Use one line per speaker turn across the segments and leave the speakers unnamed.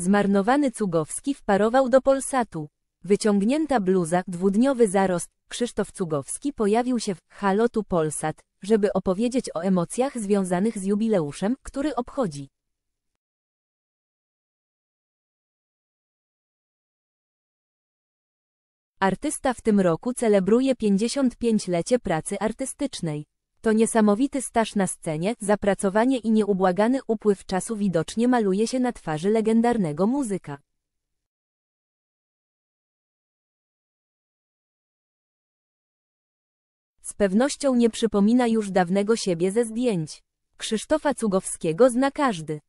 Zmarnowany Cugowski wparował do Polsatu. Wyciągnięta bluza, dwudniowy zarost, Krzysztof Cugowski pojawił się w Halotu Polsat, żeby opowiedzieć o emocjach związanych z jubileuszem, który obchodzi. Artysta w tym roku celebruje 55-lecie pracy artystycznej. To niesamowity staż na scenie, zapracowanie i nieubłagany upływ czasu widocznie maluje się na twarzy legendarnego muzyka. Z pewnością nie przypomina już dawnego siebie ze zdjęć. Krzysztofa Cugowskiego zna każdy.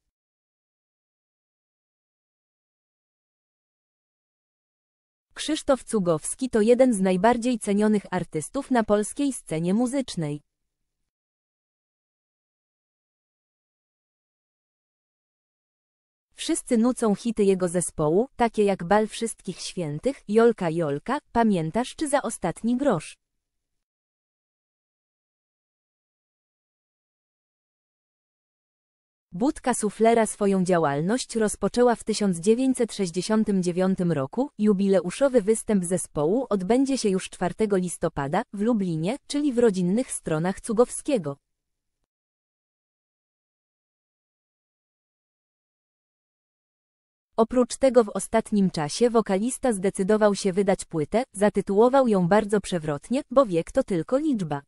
Krzysztof Cugowski to jeden z najbardziej cenionych artystów na polskiej scenie muzycznej. Wszyscy nucą hity jego zespołu, takie jak Bal Wszystkich Świętych, Jolka Jolka, Pamiętasz czy Za Ostatni Grosz. Budka Suflera swoją działalność rozpoczęła w 1969 roku. Jubileuszowy występ zespołu odbędzie się już 4 listopada w Lublinie, czyli w rodzinnych stronach Cugowskiego. Oprócz tego w ostatnim czasie wokalista zdecydował się wydać płytę, zatytułował ją bardzo przewrotnie, bo wiek to tylko liczba.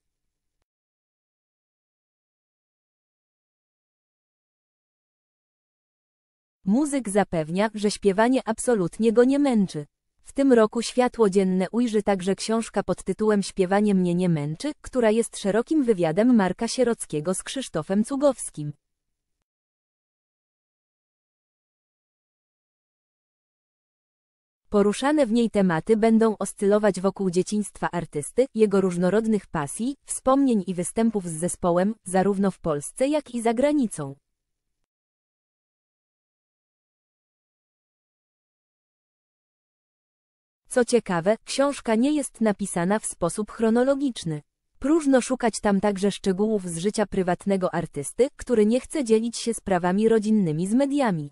Muzyk zapewnia, że śpiewanie absolutnie go nie męczy. W tym roku światło dzienne ujrzy także książka pod tytułem Śpiewanie mnie nie męczy, która jest szerokim wywiadem Marka Sierockiego z Krzysztofem Cugowskim. Poruszane w niej tematy będą oscylować wokół dzieciństwa artysty, jego różnorodnych pasji, wspomnień i występów z zespołem, zarówno w Polsce jak i za granicą. Co ciekawe, książka nie jest napisana w sposób chronologiczny. Próżno szukać tam także szczegółów z życia prywatnego artysty, który nie chce dzielić się sprawami rodzinnymi z mediami.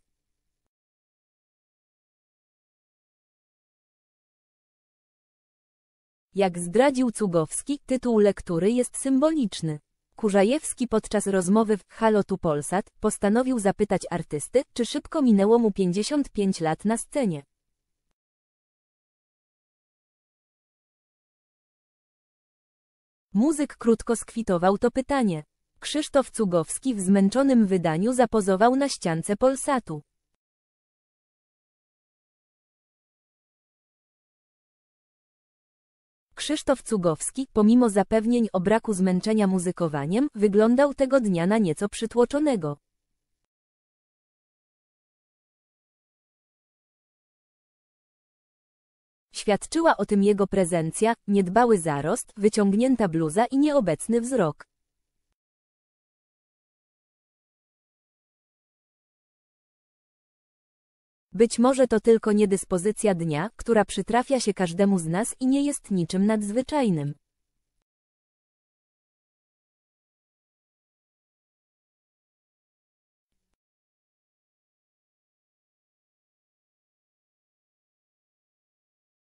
Jak zdradził Cugowski, tytuł lektury jest symboliczny. Kurzajewski podczas rozmowy w Halo tu Polsat postanowił zapytać artysty, czy szybko minęło mu 55 lat na scenie. Muzyk krótko skwitował to pytanie. Krzysztof Cugowski w zmęczonym wydaniu zapozował na ściance Polsatu. Krzysztof Cugowski, pomimo zapewnień o braku zmęczenia muzykowaniem, wyglądał tego dnia na nieco przytłoczonego. Świadczyła o tym jego prezencja, niedbały zarost, wyciągnięta bluza i nieobecny wzrok. Być może to tylko niedyspozycja dnia, która przytrafia się każdemu z nas i nie jest niczym nadzwyczajnym.